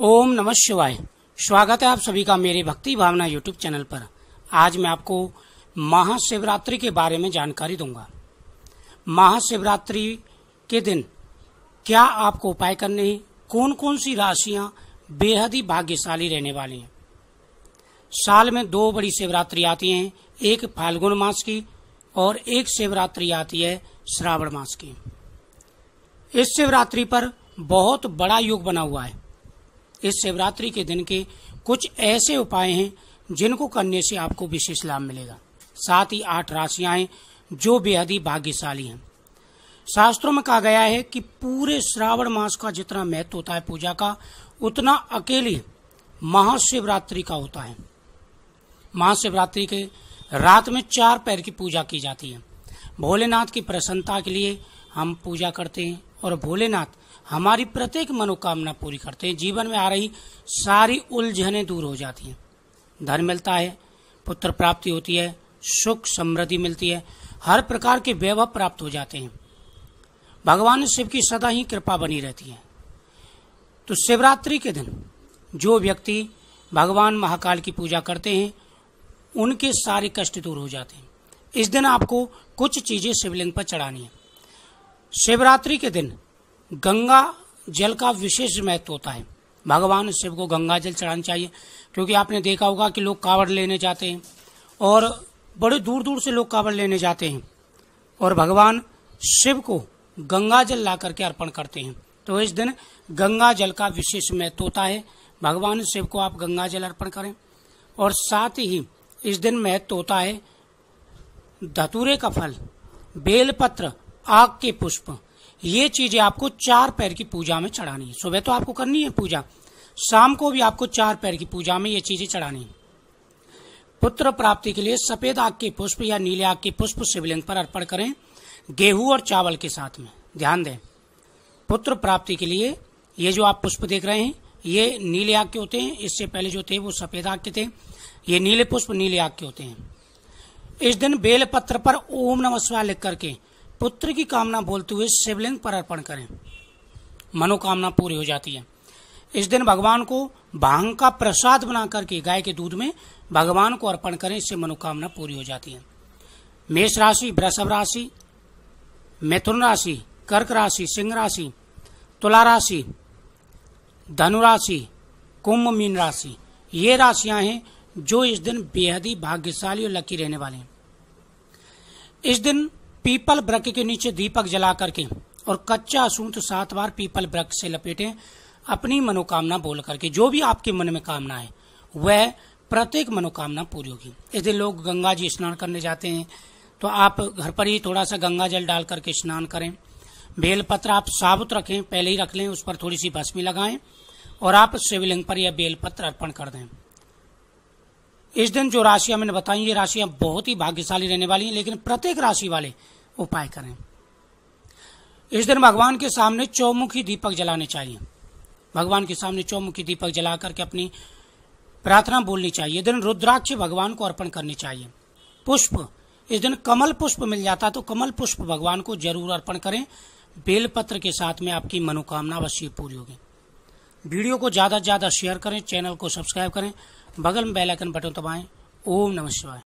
ओम नमः शिवाय स्वागत है आप सभी का मेरे भक्ति भावना यूट्यूब चैनल पर आज मैं आपको महाशिवरात्रि के बारे में जानकारी दूंगा महाशिवरात्रि के दिन क्या आपको उपाय करने हैं कौन कौन सी राशियां बेहद ही भाग्यशाली रहने वाली हैं साल में दो बड़ी शिवरात्रि आती हैं एक फाल्गुन मास की और एक शिवरात्रि आती है श्रावण मास की इस शिवरात्रि पर बहुत बड़ा योग बना हुआ है इस शिवरात्रि के दिन के कुछ ऐसे उपाय हैं जिनको करने से आपको विशेष लाभ मिलेगा साथ ही आठ राशियां हैं जो बेहद ही भाग्यशाली हैं शास्त्रों में कहा गया है कि पूरे श्रावण मास का जितना महत्व होता है पूजा का उतना अकेले महाशिवरात्रि का होता है महाशिवरात्रि के रात में चार पैर की पूजा की जाती है भोलेनाथ की प्रसन्नता के लिए हम पूजा करते हैं और भोलेनाथ हमारी प्रत्येक मनोकामना पूरी करते हैं जीवन में आ रही सारी उलझने दूर हो जाती हैं धन मिलता है पुत्र प्राप्ति होती है सुख समृद्धि मिलती है हर प्रकार के वैभव प्राप्त हो जाते हैं भगवान शिव की सदा ही कृपा बनी रहती है तो शिवरात्रि के दिन जो व्यक्ति भगवान महाकाल की पूजा करते हैं उनके सारे कष्ट दूर हो जाते हैं इस दिन आपको कुछ चीजें शिवलिंग पर चढ़ानी है शिवरात्रि के दिन गंगा जल का विशेष महत्व होता है भगवान शिव को गंगा जल चढ़ाना चाहिए क्योंकि आपने देखा होगा कि लोग कावड़ लेने जाते हैं और बड़े दूर दूर से लोग कावड़ लेने जाते हैं और भगवान शिव को गंगा जल ला करके अर्पण करते हैं तो इस दिन गंगा जल का विशेष महत्व होता है भगवान शिव को आप गंगा जल अर्पण करें और साथ ही इस दिन महत्व होता है धतूरे का फल बेलपत्र आग के पुष्प ये चीजें आपको चार पैर की पूजा में चढ़ानी है सुबह तो आपको करनी है पूजा शाम को भी आपको चार पैर की पूजा में ये चीजें चढ़ानी है पुत्र प्राप्ति के लिए सफेद आग के पुष्प या नीले आग के पुष्प शिवलिंग पर अर्पण करें गेहूं और चावल के साथ में ध्यान दें पुत्र प्राप्ति के लिए ये जो आप पुष्प देख रहे हैं ये नीले आग के होते हैं इससे पहले जो थे वो सफेद आग के थे ये नीले पुष्प नीले आग के होते हैं इस दिन बेल पत्र पर ओम नमस्कार लिख करके पुत्र की कामना बोलते हुए शिवलिंग पर अर्पण करें मनोकामना पूरी हो जाती है इस दिन भगवान को भांग का प्रसाद बना करके गाय के दूध में भगवान को अर्पण करें इससे मनोकामना पूरी हो जाती है मेष राशि वृषभ राशि मिथुन राशि कर्क राशि सिंह राशि तुला राशि धनु राशि कुंभ मीन राशि ये राशियां हैं जो इस दिन बेहद ही भाग्यशाली और लकी रहने वाले हैं इस दिन पीपल वृक्ष के नीचे दीपक जला करके और कच्चा सूत सात बार पीपल वृक्ष से लपेटे अपनी मनोकामना बोल करके जो भी आपके मन में कामना है वह प्रत्येक मनोकामना पूरी होगी इस दिन लोग गंगा जी स्नान करने जाते हैं तो आप घर पर ही थोड़ा सा गंगा जल डाल करके स्नान करें बेलपत्र आप साबुत रखें पहले ही रख लें उस पर थोड़ी सी भस्मी लगाएं और आप शिवलिंग पर यह बेलपत्र अर्पण कर दें इस दिन जो राशियां मैंने बताई ये राशियां बहुत ही भाग्यशाली रहने वाली हैं लेकिन प्रत्येक राशि वाले उपाय करें इस दिन भगवान के सामने चौमुखी दीपक जलाने चाहिए भगवान के सामने चौमुखी दीपक जला करके अपनी प्रार्थना बोलनी चाहिए दिन रुद्राक्ष भगवान को अर्पण करनी चाहिए पुष्प इस दिन कमल पुष्प मिल जाता है तो कमल पुष्प भगवान को जरूर अर्पण करें बेलपत्र के साथ में आपकी मनोकामना अवश्य पूरी होगी वीडियो को ज्यादा से ज्यादा शेयर करें चैनल को सब्सक्राइब करें बगल में बेल आइकन बटन दबाएं ओम नमः शिवाय